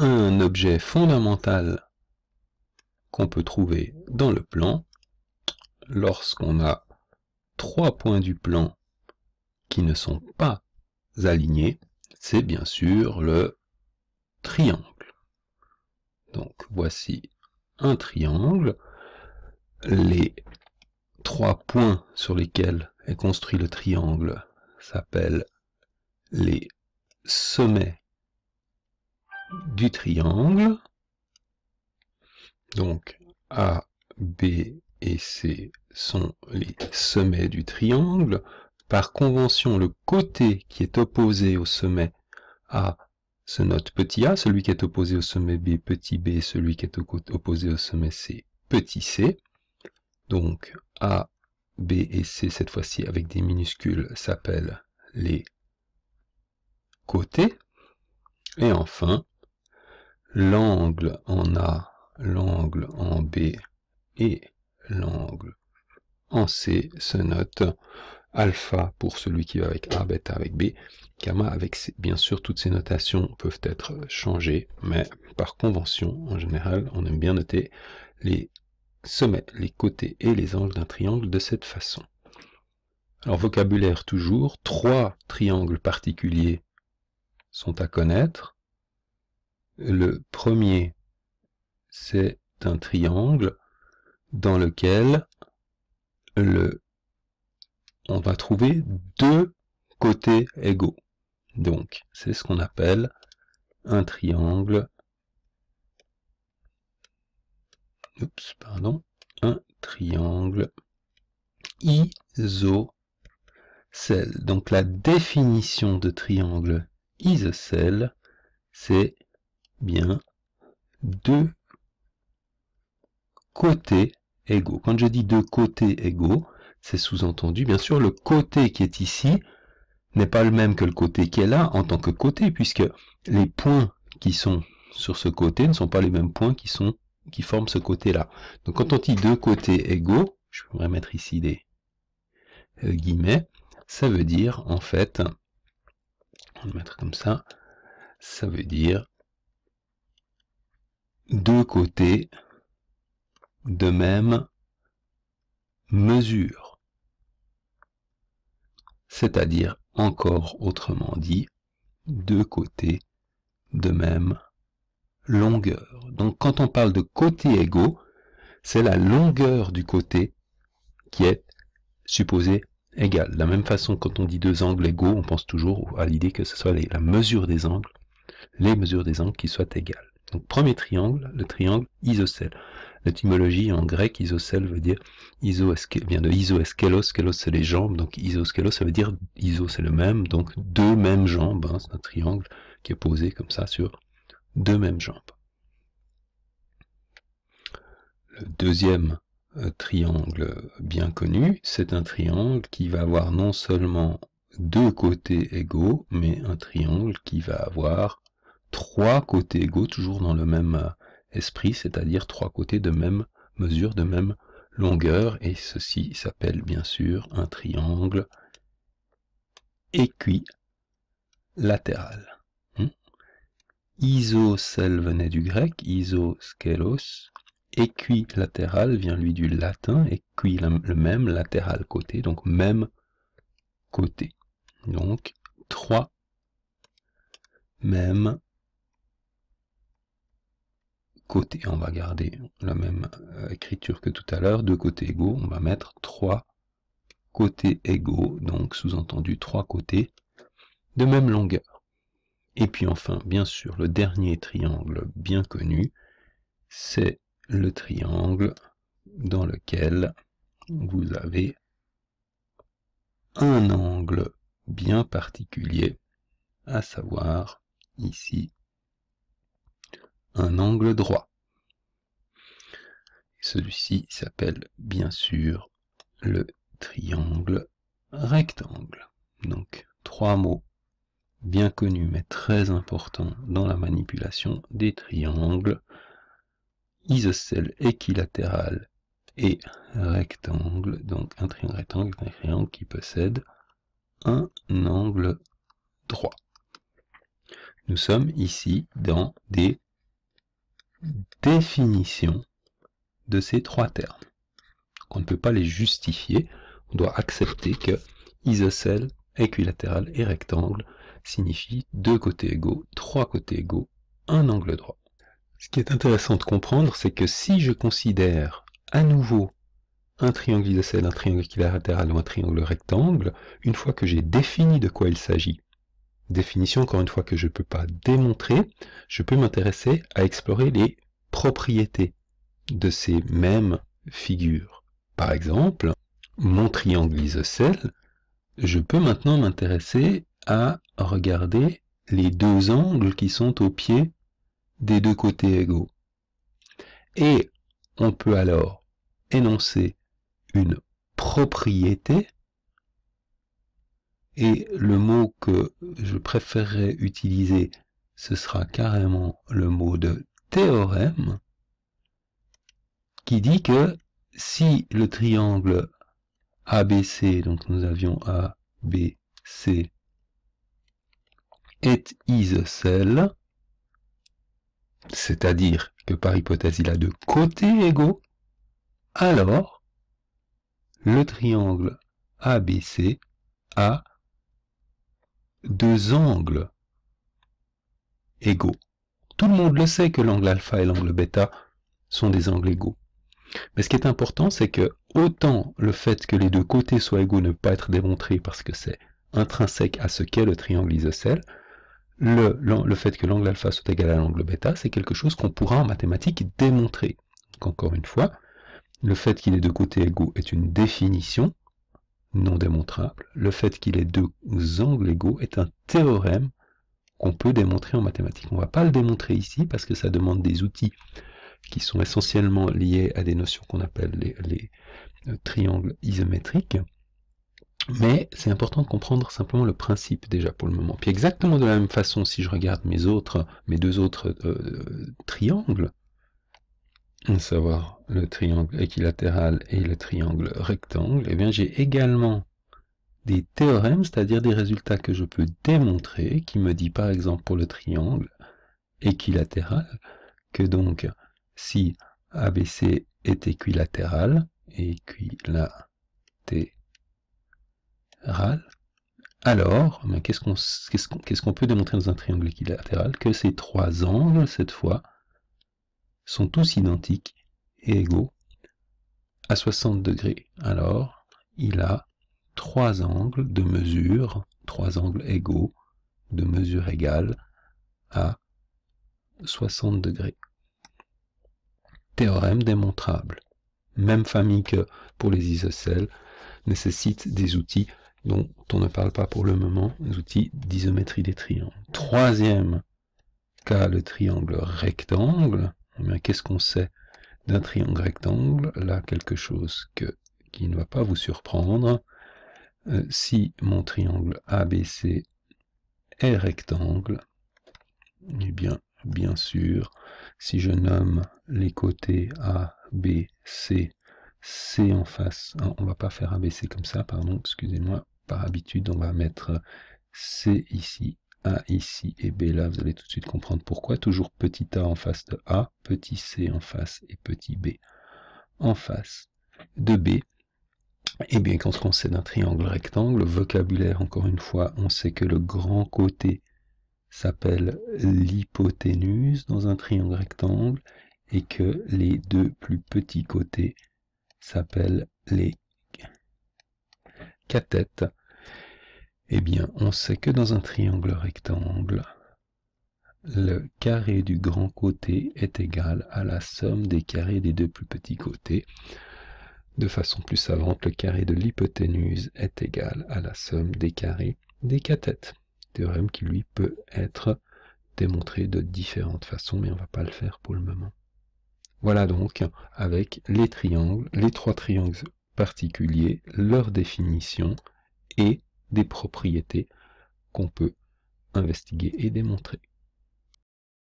un objet fondamental qu'on peut trouver dans le plan lorsqu'on a trois points du plan qui ne sont pas alignés, c'est bien sûr le triangle. Donc voici un triangle. Les trois points sur lesquels est construit le triangle s'appellent les sommets du triangle, donc A, B et C sont les sommets du triangle. Par convention, le côté qui est opposé au sommet A se note petit a, celui qui est opposé au sommet B, petit b, celui qui est opposé au sommet C, petit c. Donc A, B et C, cette fois-ci avec des minuscules, s'appellent les côtés. Et enfin, l'angle en A, l'angle en B et l'angle en C se notent alpha pour celui qui va avec A, bêta avec B, gamma avec C. Bien sûr, toutes ces notations peuvent être changées, mais par convention, en général, on aime bien noter les sommets, les côtés et les angles d'un triangle de cette façon. Alors, vocabulaire toujours, trois triangles particuliers sont à connaître. Le premier, c'est un triangle dans lequel le, on va trouver deux côtés égaux. Donc, c'est ce qu'on appelle un triangle. Oups, pardon. Un triangle isocèle. Donc, la définition de triangle isocèle, c'est bien deux côtés égaux. Quand je dis deux côtés égaux, c'est sous-entendu, bien sûr, le côté qui est ici n'est pas le même que le côté qui est là en tant que côté, puisque les points qui sont sur ce côté ne sont pas les mêmes points qui, sont, qui forment ce côté-là. Donc quand on dit deux côtés égaux, je pourrais mettre ici des euh, guillemets, ça veut dire en fait, on va le mettre comme ça, ça veut dire deux côtés de même mesure, c'est-à-dire encore autrement dit, deux côtés de même longueur. Donc quand on parle de côté égaux, c'est la longueur du côté qui est supposée égale. De la même façon, quand on dit deux angles égaux, on pense toujours à l'idée que ce soit la mesure des angles, les mesures des angles qui soient égales. Donc premier triangle, le triangle isocèle. L'étymologie en grec isocèle veut dire iso vient de isoskelos, c'est les jambes, donc isoskelos ça veut dire iso c'est le même, donc deux mêmes jambes, hein, c'est un triangle qui est posé comme ça sur deux mêmes jambes. Le deuxième euh, triangle bien connu, c'est un triangle qui va avoir non seulement deux côtés égaux, mais un triangle qui va avoir trois côtés égaux, toujours dans le même euh, esprit, c'est-à-dire trois côtés de même mesure, de même longueur, et ceci s'appelle bien sûr un triangle équilatéral. Hmm? Isocel venait du grec, isoskelos, équilatéral vient lui du latin, équi le même, latéral côté, donc même côté. Donc trois même, Côté, on va garder la même euh, écriture que tout à l'heure, deux côtés égaux, on va mettre trois côtés égaux, donc sous-entendu trois côtés de même longueur. Et puis enfin, bien sûr, le dernier triangle bien connu, c'est le triangle dans lequel vous avez un angle bien particulier, à savoir ici un angle droit. Celui-ci s'appelle bien sûr le triangle rectangle. Donc trois mots bien connus mais très importants dans la manipulation des triangles isocèle équilatéral et rectangle. Donc un triangle rectangle est un triangle qui possède un angle droit. Nous sommes ici dans des définitions de ces trois termes. on ne peut pas les justifier, on doit accepter que isocèle, équilatéral et rectangle signifient deux côtés égaux, trois côtés égaux, un angle droit. Ce qui est intéressant de comprendre, c'est que si je considère à nouveau un triangle isocèle, un triangle équilatéral ou un triangle rectangle, une fois que j'ai défini de quoi il s'agit, définition encore une fois que je ne peux pas démontrer, je peux m'intéresser à explorer les propriétés de ces mêmes figures. Par exemple, mon triangle isocèle, je peux maintenant m'intéresser à regarder les deux angles qui sont au pied des deux côtés égaux. Et on peut alors énoncer une propriété, et le mot que je préférerais utiliser, ce sera carrément le mot de théorème, qui dit que si le triangle ABC, donc nous avions C, est isocèle, c'est-à-dire que par hypothèse il a deux côtés égaux, alors le triangle ABC a deux angles égaux. Tout le monde le sait que l'angle alpha et l'angle bêta sont des angles égaux. Mais ce qui est important, c'est que autant le fait que les deux côtés soient égaux ne peut pas être démontré parce que c'est intrinsèque à ce qu'est le triangle isocèle, le, fait que l'angle alpha soit égal à l'angle bêta, c'est quelque chose qu'on pourra en mathématiques démontrer. Donc encore une fois, le fait qu'il ait deux côtés égaux est une définition non démontrable. Le fait qu'il ait deux angles égaux est un théorème qu'on peut démontrer en mathématiques. On ne va pas le démontrer ici parce que ça demande des outils qui sont essentiellement liées à des notions qu'on appelle les, euh, triangles isométriques. Mais c'est important de comprendre simplement le principe déjà pour le moment. Puis exactement de la même façon, si je regarde mes autres, mes deux autres euh, triangles, à savoir le triangle équilatéral et le triangle rectangle, eh bien j'ai également des théorèmes, c'est-à-dire des résultats que je peux démontrer, qui me dit par exemple pour le triangle équilatéral, que donc si ABC est équilatéral, équilatéral, alors, eh qu'est-ce qu'on peut démontrer dans un triangle équilatéral Que ces trois angles, cette fois, sont tous identiques et égaux à 60 degrés. Alors, il a trois angles de mesure, trois angles égaux de mesure égale à 60 degrés théorème démontrable. Même famille que pour les isocèles, nécessite des outils dont on ne parle pas pour le moment, des outils d'isométrie des triangles. Troisième cas, le triangle rectangle. Eh qu'est-ce qu'on sait d'un triangle rectangle Là, quelque chose qui ne va pas vous surprendre. Euh, si mon triangle ABC est rectangle, eh bien, bien sûr, si je nomme les côtés A, B, C, C en face, hein, on va pas faire ABC comme ça, pardon, excusez-moi, par habitude, on va mettre C ici, A ici et B là, vous allez tout de suite comprendre pourquoi, toujours petit a en face de A, petit c en face et petit b en face de B. Et eh bien quand on sait d'un triangle rectangle, vocabulaire encore une fois, on sait que le grand côté s'appelle l'hypoténuse dans un triangle rectangle et que les deux plus petits côtés s'appellent les catètes. eh bien on sait que dans un triangle rectangle, le carré du grand côté est égal à la somme des carrés des deux plus petits côtés. De façon plus savante, le carré de l'hypoténuse est égal à la somme des carrés des catètes qui lui peut être démontré de différentes façons, mais on ne va pas le faire pour le moment. Voilà donc avec les triangles, les trois triangles particuliers, leur définition et des propriétés qu'on peut investiguer et démontrer.